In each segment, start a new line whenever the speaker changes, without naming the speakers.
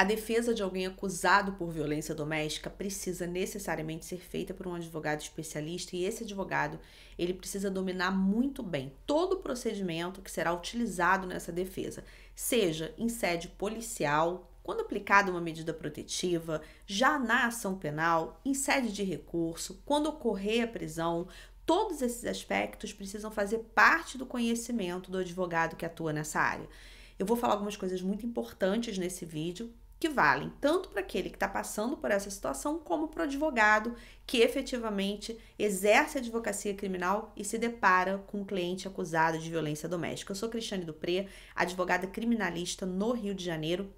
A defesa de alguém acusado por violência doméstica precisa necessariamente ser feita por um advogado especialista e esse advogado, ele precisa dominar muito bem todo o procedimento que será utilizado nessa defesa, seja em sede policial, quando aplicada uma medida protetiva, já na ação penal, em sede de recurso, quando ocorrer a prisão, todos esses aspectos precisam fazer parte do conhecimento do advogado que atua nessa área. Eu vou falar algumas coisas muito importantes nesse vídeo, que valem tanto para aquele que está passando por essa situação, como para o advogado que efetivamente exerce a advocacia criminal e se depara com um cliente acusado de violência doméstica. Eu sou Cristiane Dupré, advogada criminalista no Rio de Janeiro.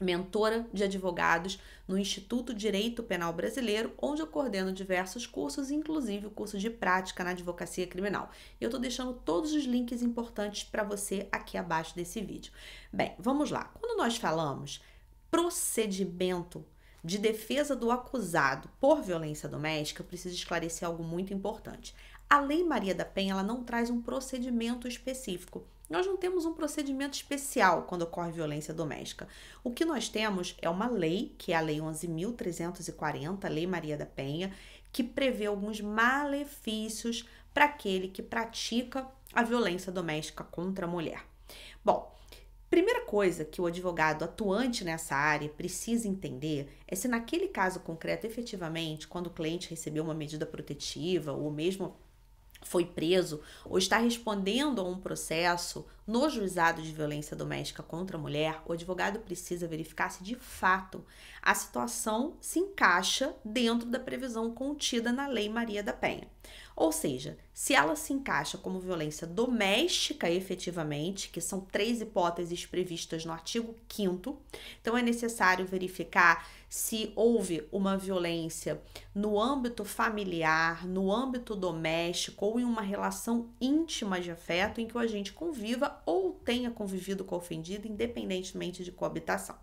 Mentora de advogados no Instituto Direito Penal Brasileiro, onde eu coordeno diversos cursos, inclusive o curso de prática na advocacia criminal. Eu estou deixando todos os links importantes para você aqui abaixo desse vídeo. Bem, vamos lá. Quando nós falamos procedimento de defesa do acusado por violência doméstica, eu preciso esclarecer algo muito importante. A Lei Maria da Penha ela não traz um procedimento específico. Nós não temos um procedimento especial quando ocorre violência doméstica. O que nós temos é uma lei, que é a Lei 11.340, Lei Maria da Penha, que prevê alguns malefícios para aquele que pratica a violência doméstica contra a mulher. Bom, Primeira coisa que o advogado atuante nessa área precisa entender é se naquele caso concreto, efetivamente, quando o cliente recebeu uma medida protetiva ou mesmo foi preso ou está respondendo a um processo, no juizado de violência doméstica contra a mulher, o advogado precisa verificar se de fato a situação se encaixa dentro da previsão contida na Lei Maria da Penha. Ou seja, se ela se encaixa como violência doméstica efetivamente, que são três hipóteses previstas no artigo 5, então é necessário verificar se houve uma violência no âmbito familiar, no âmbito doméstico ou em uma relação íntima de afeto em que o agente conviva ou tenha convivido com o ofendido, independentemente de coabitação.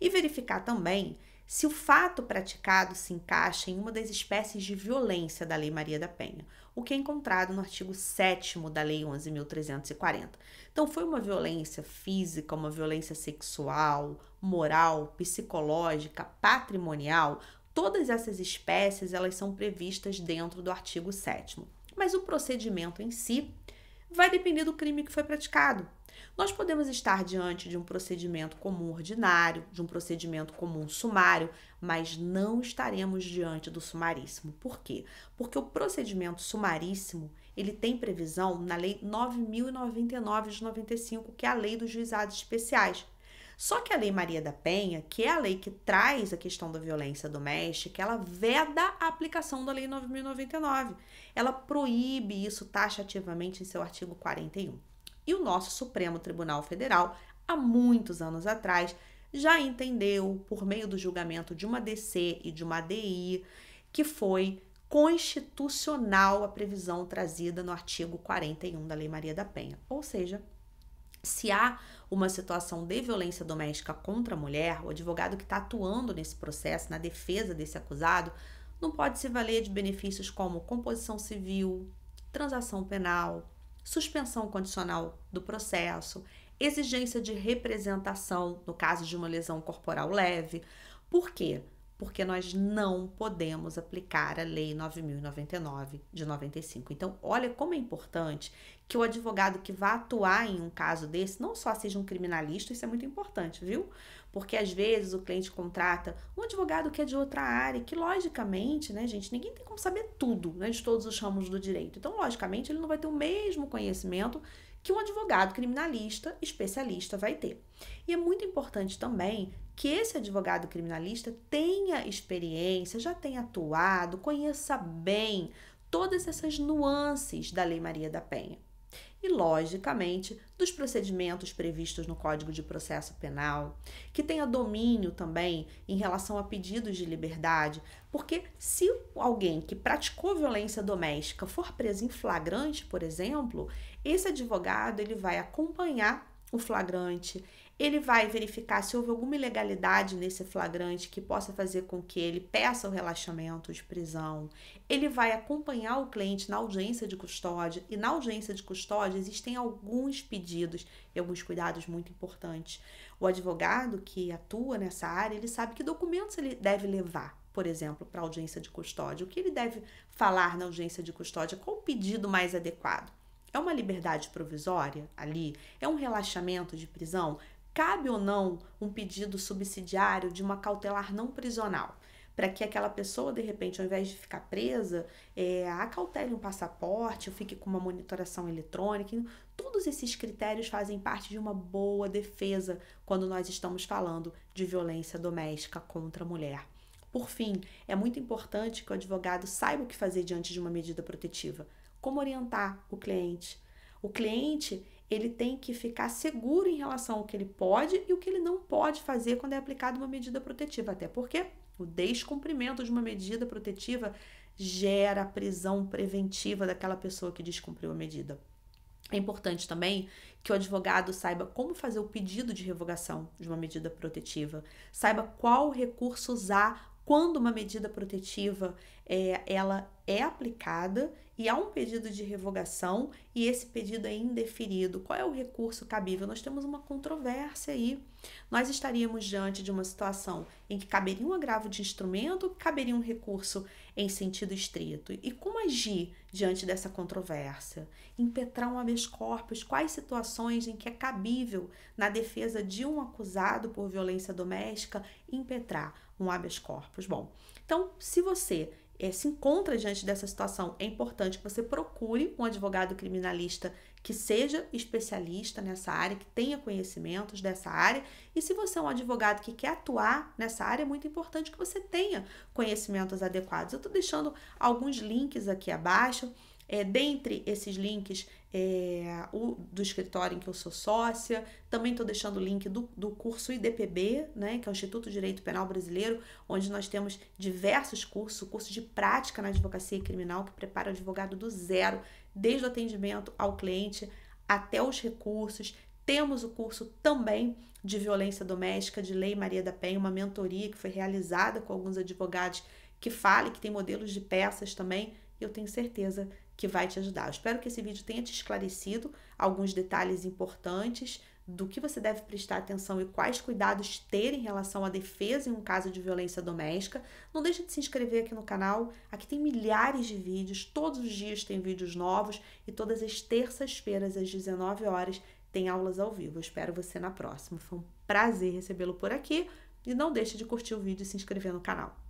E verificar também se o fato praticado se encaixa em uma das espécies de violência da Lei Maria da Penha, o que é encontrado no artigo 7 da Lei 11.340. Então, foi uma violência física, uma violência sexual, moral, psicológica, patrimonial, todas essas espécies elas são previstas dentro do artigo 7. Mas o procedimento em si vai depender do crime que foi praticado. Nós podemos estar diante de um procedimento comum ordinário, de um procedimento comum sumário, mas não estaremos diante do sumaríssimo. Por quê? Porque o procedimento sumaríssimo, ele tem previsão na lei 9099 de 95, que é a lei dos juizados especiais. Só que a Lei Maria da Penha, que é a lei que traz a questão da violência doméstica, ela veda a aplicação da Lei 9.099. Ela proíbe isso taxativamente em seu artigo 41. E o nosso Supremo Tribunal Federal, há muitos anos atrás, já entendeu, por meio do julgamento de uma DC e de uma DI, que foi constitucional a previsão trazida no artigo 41 da Lei Maria da Penha, ou seja, se há uma situação de violência doméstica contra a mulher, o advogado que está atuando nesse processo, na defesa desse acusado, não pode se valer de benefícios como composição civil, transação penal, suspensão condicional do processo, exigência de representação no caso de uma lesão corporal leve. Por quê? porque nós não podemos aplicar a Lei 9099 de 95. Então, olha como é importante que o advogado que vá atuar em um caso desse não só seja um criminalista, isso é muito importante, viu? Porque às vezes o cliente contrata um advogado que é de outra área, que logicamente, né, gente, ninguém tem como saber tudo, né, de todos os ramos do direito. Então, logicamente, ele não vai ter o mesmo conhecimento que um advogado criminalista especialista vai ter. E é muito importante também que esse advogado criminalista tenha experiência, já tenha atuado, conheça bem todas essas nuances da Lei Maria da Penha e, logicamente, dos procedimentos previstos no Código de Processo Penal, que tenha domínio também em relação a pedidos de liberdade, porque se alguém que praticou violência doméstica for preso em flagrante, por exemplo, esse advogado ele vai acompanhar o flagrante, ele vai verificar se houve alguma ilegalidade nesse flagrante que possa fazer com que ele peça o relaxamento de prisão. Ele vai acompanhar o cliente na audiência de custódia e na audiência de custódia existem alguns pedidos e alguns cuidados muito importantes. O advogado que atua nessa área, ele sabe que documentos ele deve levar por exemplo, para audiência de custódia? O que ele deve falar na audiência de custódia? Qual o pedido mais adequado? É uma liberdade provisória ali? É um relaxamento de prisão? cabe ou não um pedido subsidiário de uma cautelar não prisional, para que aquela pessoa, de repente, ao invés de ficar presa, é, acautele um passaporte, fique com uma monitoração eletrônica. Todos esses critérios fazem parte de uma boa defesa quando nós estamos falando de violência doméstica contra a mulher. Por fim, é muito importante que o advogado saiba o que fazer diante de uma medida protetiva, como orientar o cliente. O cliente ele tem que ficar seguro em relação ao que ele pode e o que ele não pode fazer quando é aplicada uma medida protetiva, até porque o descumprimento de uma medida protetiva gera a prisão preventiva daquela pessoa que descumpriu a medida. É importante também que o advogado saiba como fazer o pedido de revogação de uma medida protetiva, saiba qual recurso usar quando uma medida protetiva é, ela é aplicada e há um pedido de revogação e esse pedido é indeferido, qual é o recurso cabível? Nós temos uma controvérsia aí. Nós estaríamos diante de uma situação em que caberia um agravo de instrumento, caberia um recurso em sentido estrito. E como agir diante dessa controvérsia? Impetrar um habeas corpus, quais situações em que é cabível na defesa de um acusado por violência doméstica impetrar um habeas corpus. Bom, então, se você é, se encontra diante dessa situação, é importante que você procure um advogado criminalista que seja especialista nessa área, que tenha conhecimentos dessa área. E se você é um advogado que quer atuar nessa área, é muito importante que você tenha conhecimentos adequados. Eu estou deixando alguns links aqui abaixo. É, dentre esses links é, o, do escritório em que eu sou sócia. Também estou deixando o link do, do curso IDPB, né, que é o Instituto de Direito Penal Brasileiro, onde nós temos diversos cursos, curso de prática na advocacia criminal, que prepara o advogado do zero, desde o atendimento ao cliente até os recursos. Temos o curso também de violência doméstica de Lei Maria da Penha, uma mentoria que foi realizada com alguns advogados que fale, que tem modelos de peças também eu tenho certeza que vai te ajudar. Eu espero que esse vídeo tenha te esclarecido alguns detalhes importantes do que você deve prestar atenção e quais cuidados ter em relação à defesa em um caso de violência doméstica. Não deixe de se inscrever aqui no canal. Aqui tem milhares de vídeos, todos os dias tem vídeos novos e todas as terças-feiras às 19 horas tem aulas ao vivo. Eu espero você na próxima. Foi um prazer recebê-lo por aqui e não deixe de curtir o vídeo e se inscrever no canal.